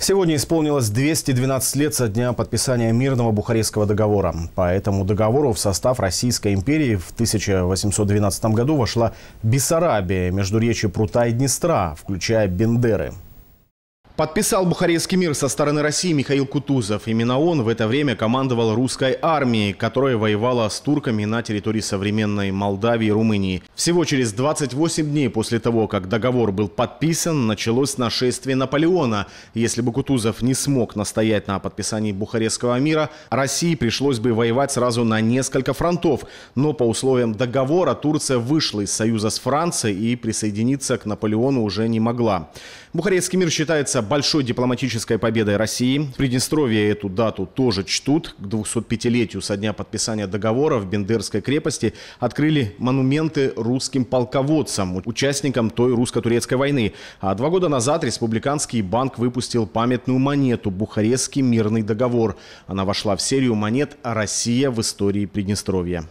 Сегодня исполнилось 212 лет со дня подписания мирного Бухарестского договора. По этому договору в состав Российской империи в 1812 году вошла Бессарабия, между речи Прута и Днестра, включая Бендеры. Подписал Бухарестский мир со стороны России Михаил Кутузов. Именно он в это время командовал русской армией, которая воевала с турками на территории современной Молдавии и Румынии. Всего через 28 дней после того, как договор был подписан, началось нашествие Наполеона. Если бы Кутузов не смог настоять на подписании Бухарестского мира, России пришлось бы воевать сразу на несколько фронтов. Но по условиям договора Турция вышла из союза с Францией и присоединиться к Наполеону уже не могла. Бухарестский мир считается большой дипломатической победой России. В Приднестровье эту дату тоже чтут. К 205-летию со дня подписания договора в Бендерской крепости открыли монументы русским полководцам, участникам той русско-турецкой войны. А два года назад Республиканский банк выпустил памятную монету «Бухарестский мирный договор». Она вошла в серию монет «Россия в истории Приднестровья».